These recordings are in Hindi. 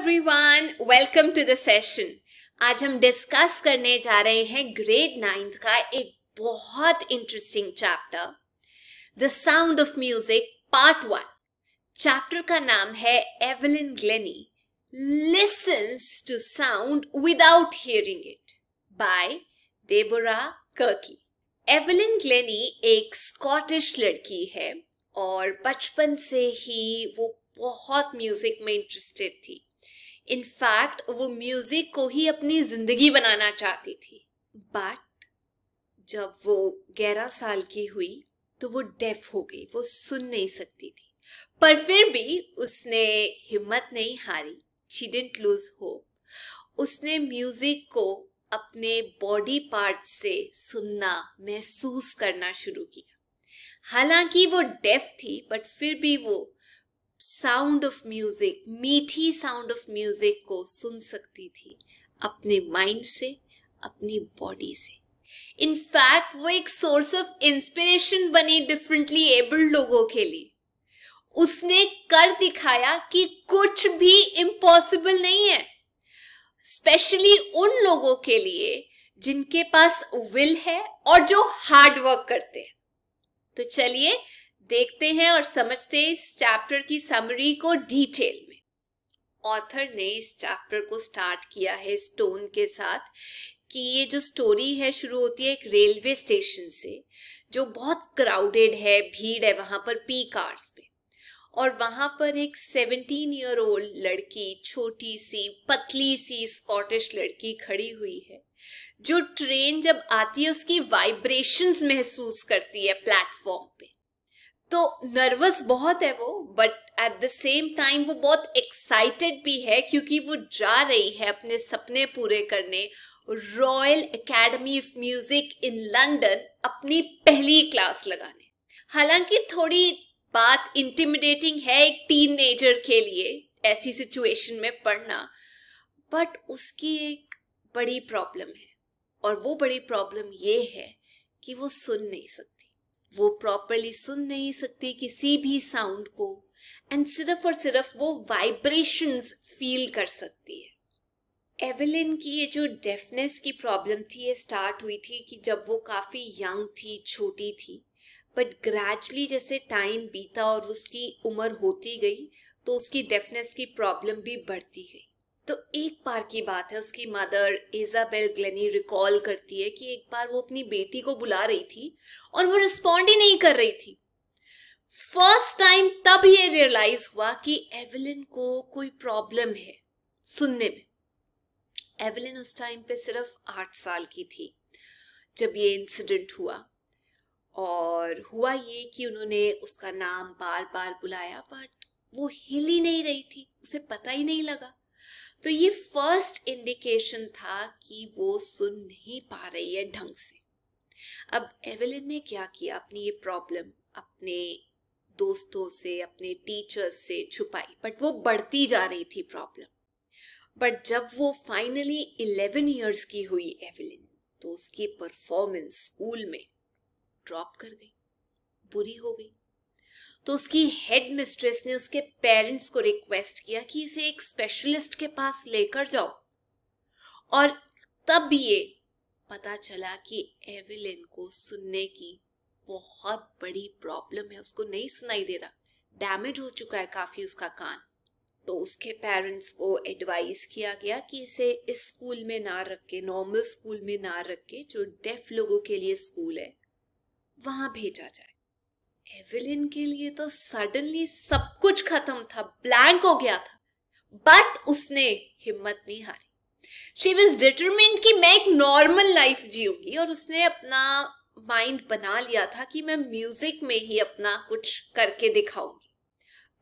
everyone welcome to the session आज हम डिस्कस करने जा रहे हैं ग्रेड नाइन्थ का एक बहुत interesting chapter the sound of music part one chapter का नाम है Evelyn Glennie listens to sound without hearing it by Deborah Cowley Evelyn Glennie एक स्कॉटिश लड़की है और बचपन से ही वो बहुत म्यूजिक में इंटरेस्टेड थी इनफैक्ट वो म्यूजिक को ही अपनी जिंदगी बनाना चाहती थी बट जब वो ग्यारह साल की हुई तो वो डेफ हो गई वो सुन नहीं सकती थी पर फिर भी उसने हिम्मत नहीं हारी शी डेंट लूज होप उसने म्यूजिक को अपने बॉडी पार्ट से सुनना महसूस करना शुरू किया हालांकि वो डेफ थी बट फिर भी वो साउंड ऑफ म्यूजिक मीठी साउंड ऑफ म्यूजिक को सुन सकती थी अपने माइंड से अपनी बॉडी से इनफैक्ट वो एक सोर्स ऑफ इंस्पिरेशन बनी डिफरेंटली एबल्ड लोगों के लिए उसने कर दिखाया कि कुछ भी इम्पॉसिबल नहीं है स्पेशली उन लोगों के लिए जिनके पास विल है और जो हार्ड वर्क करते हैं तो चलिए देखते हैं और समझते हैं इस चैप्टर की समरी को डिटेल में ऑथर ने इस चैप्टर को स्टार्ट किया है स्टोन के साथ कि ये जो स्टोरी है शुरू होती है एक रेलवे स्टेशन से जो बहुत क्राउडेड है भीड़ है वहां पर पी कार्स पे और वहां पर एक सेवनटीन ईयर ओल्ड लड़की छोटी सी पतली सी स्कॉटिश लड़की खड़ी हुई है जो ट्रेन जब आती है उसकी वाइब्रेशंस महसूस करती है प्लेटफॉर्म पे तो नर्वस बहुत है वो but at the same time वो बहुत एक्साइटेड भी है क्योंकि वो जा रही है अपने सपने पूरे करने Royal Academy of Music in London अपनी पहली क्लास लगाने हालांकि थोड़ी बात इंटिमिडेटिंग है एक टीनेजर के लिए ऐसी सिचुएशन में पढ़ना बट उसकी एक बड़ी प्रॉब्लम है और वो बड़ी प्रॉब्लम ये है कि वो सुन नहीं सकती वो प्रॉपरली सुन नहीं सकती किसी भी साउंड को एंड सिर्फ और सिर्फ वो वाइब्रेशंस फील कर सकती है एवेलिन की ये जो डेफनेस की प्रॉब्लम थी ये स्टार्ट हुई थी कि जब वो काफ़ी यंग थी छोटी थी बट ग्रेजुअली जैसे टाइम बीता और उसकी उम्र होती गई तो उसकी डेफनेस की प्रॉब्लम भी बढ़ती गई तो एक बार की बात है उसकी मदर इजाबेल ग्लेनी रिकॉल करती है कि एक बार वो अपनी बेटी को बुला रही थी और वो रिस्पॉन्ड ही नहीं कर रही थी फर्स्ट टाइम तब ये रियलाइज हुआ कि एवलिन को कोई प्रॉब्लम है सुनने में एवलिन उस टाइम पे सिर्फ आठ साल की थी जब ये इंसिडेंट हुआ और हुआ ये कि उन्होंने उसका नाम बार बार बुलाया बट वो हिल ही नहीं रही थी उसे पता ही नहीं लगा तो ये फर्स्ट इंडिकेशन था कि वो सुन नहीं पा रही है ढंग से अब एवेलिन ने क्या किया अपनी ये प्रॉब्लम अपने दोस्तों से अपने टीचर्स से छुपाई बट वो बढ़ती जा रही थी प्रॉब्लम बट जब वो फाइनली इलेवन ईयर्स की हुई एवेलिन तो उसकी परफॉर्मेंस स्कूल में ड्रॉप कर गई बुरी हो गई तो उसकी हेड मिस्ट्रेस ने उसके पेरेंट्स को रिक्वेस्ट किया कि इसे एक स्पेशलिस्ट के पास लेकर जाओ और तब ये पता चला कि एविलिन को सुनने की बहुत बड़ी प्रॉब्लम है उसको नहीं सुनाई दे रहा डैमेज हो चुका है काफी उसका कान तो उसके पेरेंट्स को एडवाइस किया गया कि इसे इस स्कूल में ना रख के नॉर्मल स्कूल में ना रख के जो डेफ लोगों के लिए स्कूल है वहां भेजा जाए एवेलिन के लिए तो सडनली सब कुछ खत्म था ब्लैंक हो गया था बट उसने हिम्मत नहीं हारी शी वॉज डिटर्मिंड कि मैं एक नॉर्मल लाइफ जीऊंगी और उसने अपना माइंड बना लिया था कि मैं म्यूजिक में ही अपना कुछ करके दिखाऊंगी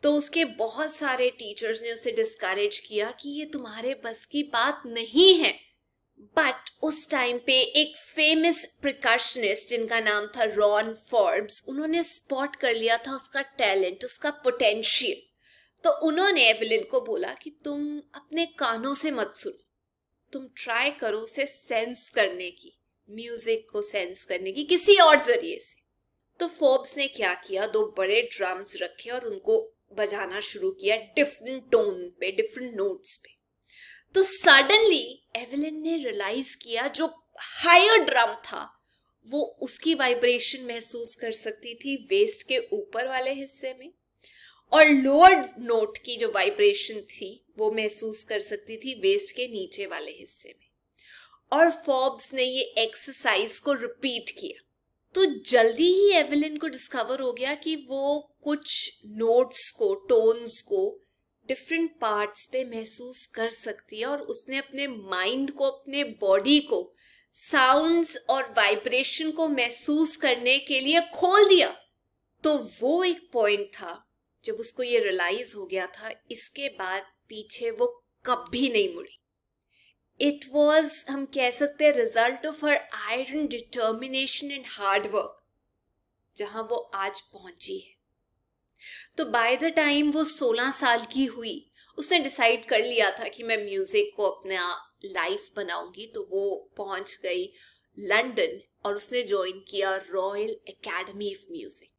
तो उसके बहुत सारे टीचर्स ने उसे डिस्करेज किया कि ये तुम्हारे बस की बात नहीं है बट उस टाइम पे एक फेमस प्रिकॉशनिस्ट जिनका नाम था रॉन फॉर्ब्स उन्होंने स्पॉट कर लिया था उसका टैलेंट उसका पोटेंशियल तो उन्होंने एवलिन को बोला कि तुम अपने कानों से मत सुनो तुम ट्राई करो उसे सेंस करने की म्यूजिक को सेंस करने की किसी और जरिए से तो फोर्ब्स ने क्या किया दो बड़े ड्रम्स रखे और उनको बजाना शुरू किया डिफरेंट टोन पे डिफरेंट नोट्स पे तो सडनली एवलिन ने रियलाइज किया जो हायर ड्रम था वो उसकी वाइब्रेशन महसूस कर सकती थी वेस्ट के ऊपर वाले हिस्से में और लोअर नोट की जो वाइब्रेशन थी वो महसूस कर सकती थी वेस्ट के नीचे वाले हिस्से में और फॉर्ब्स ने ये एक्सरसाइज को रिपीट किया तो जल्दी ही एवेलिन को डिस्कवर हो गया कि वो कुछ नोट्स को टोन्स को डिफरेंट पार्ट्स पे महसूस कर सकती है और उसने अपने माइंड को अपने बॉडी को साउंड्स और वाइब्रेशन को महसूस करने के लिए खोल दिया तो वो एक पॉइंट था जब उसको ये रियलाइज हो गया था इसके बाद पीछे वो कभी नहीं मुड़ी इट वॉज हम कह सकते हैं result of her iron determination and hard work जहां वो आज पहुंची है तो बाय द टाइम वो सोलह साल की हुई उसने डिसाइड कर लिया था कि मैं म्यूज़िक को अपना लाइफ बनाऊंगी तो वो पहुंच गई लंदन और उसने ज्वाइन किया रॉयल एकेडमी ऑफ म्यूज़िक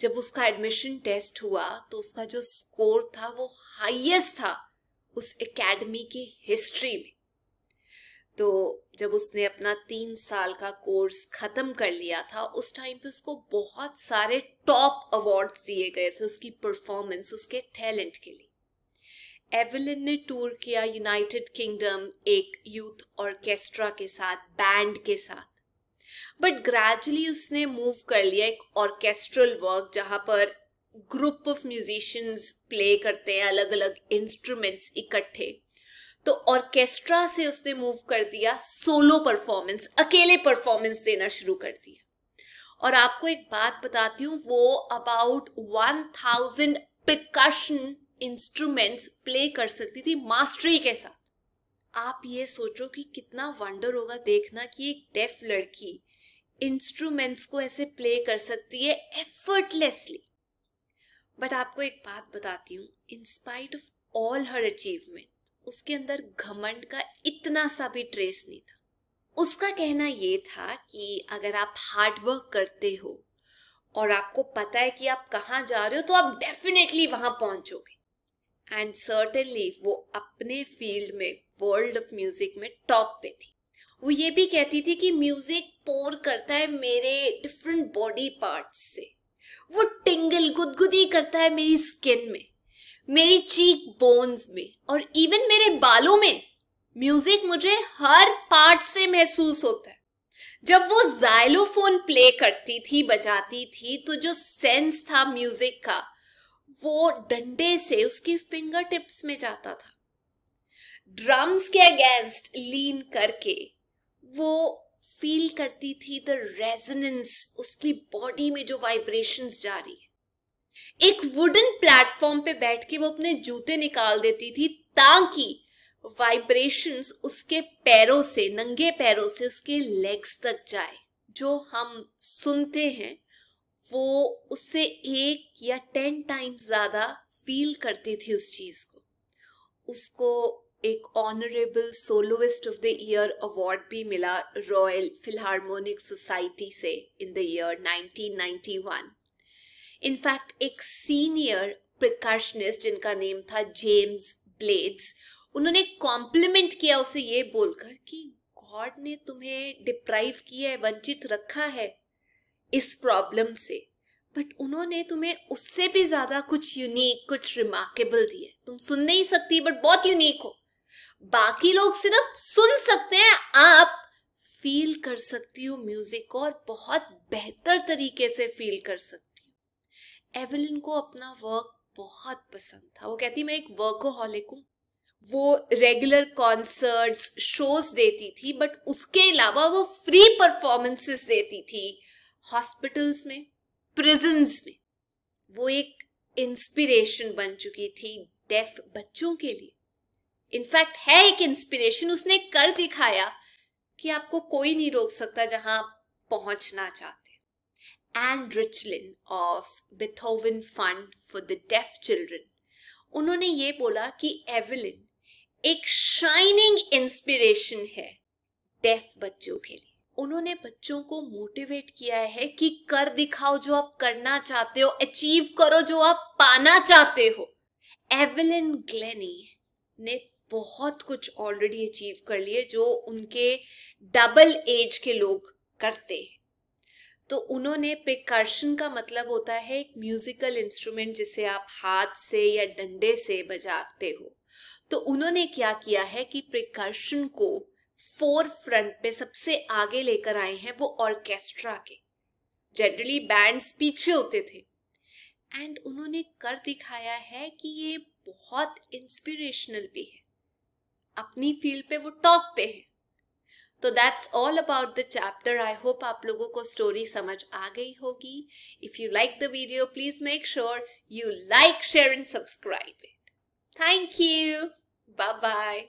जब उसका एडमिशन टेस्ट हुआ तो उसका जो स्कोर था वो हाईएस्ट था उस एकेडमी की हिस्ट्री में तो जब उसने अपना तीन साल का कोर्स ख़त्म कर लिया था उस टाइम पे उसको बहुत सारे टॉप अवार्ड्स दिए गए थे उसकी परफॉर्मेंस उसके टैलेंट के लिए एवलिन ने टूर किया यूनाइटेड किंगडम एक यूथ ऑर्केस्ट्रा के साथ बैंड के साथ बट ग्रेजुअली उसने मूव कर लिया एक ऑर्केस्ट्रल वर्क जहाँ पर ग्रुप ऑफ म्यूजिशियंस प्ले करते हैं अलग अलग इंस्ट्रूमेंट्स इकट्ठे तो ऑर्केस्ट्रा से उसने मूव कर दिया सोलो परफॉर्मेंस अकेले परफॉर्मेंस देना शुरू कर दिया और आपको एक बात बताती हूँ वो about one thousand percussion instruments play कर सकती थी मास्टरी के साथ आप ये सोचो कि कितना वंडर होगा देखना कि एक डेफ लड़की इंस्ट्रूमेंट्स को ऐसे प्ले कर सकती है एफर्टलेसली बट आपको एक बात बताती हूँ in spite of all her achievement उसके अंदर घमंड का इतना सा भी ट्रेस नहीं था उसका कहना ये था कि अगर आप हार्डवर्क करते हो और आपको पता है कि आप कहाँ जा रहे हो तो आप डेफिनेटली वहां पहुंचोगे एंड सर्टेनली वो अपने फील्ड में वर्ल्ड ऑफ म्यूजिक में टॉप पे थी वो ये भी कहती थी कि म्यूजिक पोर करता है मेरे डिफरेंट बॉडी पार्ट्स से वो टिंगल गुदगुदी करता है मेरी स्किन में मेरी चीक बोन्स में और इवन मेरे बालों में म्यूजिक मुझे हर पार्ट से महसूस होता है जब वो जाइलोफोन प्ले करती थी बजाती थी तो जो सेंस था म्यूजिक का वो डंडे से उसके फिंगर टिप्स में जाता था ड्रम्स के अगेंस्ट लीन करके वो फील करती थी द रेजनेंस उसकी बॉडी में जो वाइब्रेशंस जा रही है एक वुडन प्लेटफॉर्म पे बैठ के वो अपने जूते निकाल देती थी ताकि वाइब्रेशंस उसके पैरों से नंगे पैरों से उसके लेग्स तक जाए जो हम सुनते हैं वो उससे एक या टेन टाइम्स ज़्यादा फील करती थी उस चीज़ को उसको एक honourable soloist of the year award भी मिला रॉयल फिलहार्मोनिक सोसाइटी से इन द ईयर 1991 इनफैक्ट एक सीनियर प्रिकॉशनिस्ट जिनका नेम था जेम्स ब्लेड्स उन्होंने कॉम्प्लीमेंट किया उसे ये बोलकर कि गॉड ने तुम्हें डिप्राइव किया है वंचित रखा है इस प्रॉब्लम से बट उन्होंने तुम्हें उससे भी ज्यादा कुछ यूनिक कुछ रिमार्केबल दिया तुम सुन नहीं सकती बट बहुत यूनिक हो बाकी लोग सिर्फ सुन सकते हैं आप फील कर सकती हो म्यूजिक को और बहुत बेहतर तरीके से फील कर सकते एवलिन को अपना वर्क बहुत पसंद था वो कहती मैं एक वर्कोहॉलिक हूँ वो रेगुलर कॉन्सर्ट्स शोज देती थी बट उसके अलावा वो फ्री परफॉर्मेंसेस देती थी हॉस्पिटल्स में प्रिजन्स में वो एक इंस्पिरेशन बन चुकी थी डेफ बच्चों के लिए इनफैक्ट है एक इंस्पिरेशन उसने कर दिखाया कि आपको कोई नहीं रोक सकता जहां आप पहुंचना चाहते एंड रिचलिन of Beethoven fund for the deaf children उन्होंने ये बोला कि एवलिन एक शाइनिंग इंस्पिरेशन है डेफ बच्चों के लिए उन्होंने बच्चों को मोटिवेट किया है कि कर दिखाओ जो आप करना चाहते हो अचीव करो जो आप पाना चाहते हो एवलिन ग्लेनी ने बहुत कुछ ऑलरेडी अचीव कर लिए जो उनके डबल एज के लोग करते हैं तो उन्होंने प्रकर्शन का मतलब होता है एक म्यूजिकल इंस्ट्रूमेंट जिसे आप हाथ से या डंडे से बजाते हो तो उन्होंने क्या किया है कि प्रिकर्शन को फोर फ्रंट पे सबसे आगे लेकर आए हैं वो ऑर्केस्ट्रा के जनरली बैंड्स पीछे होते थे एंड उन्होंने कर दिखाया है कि ये बहुत इंस्पिरेशनल भी है अपनी फील्ड पे वो टॉप पे है तो that's all about the chapter I hope आप लोगों को स्टोरी समझ आ गई होगी if you like the video please make sure you like share and subscribe it thank you bye bye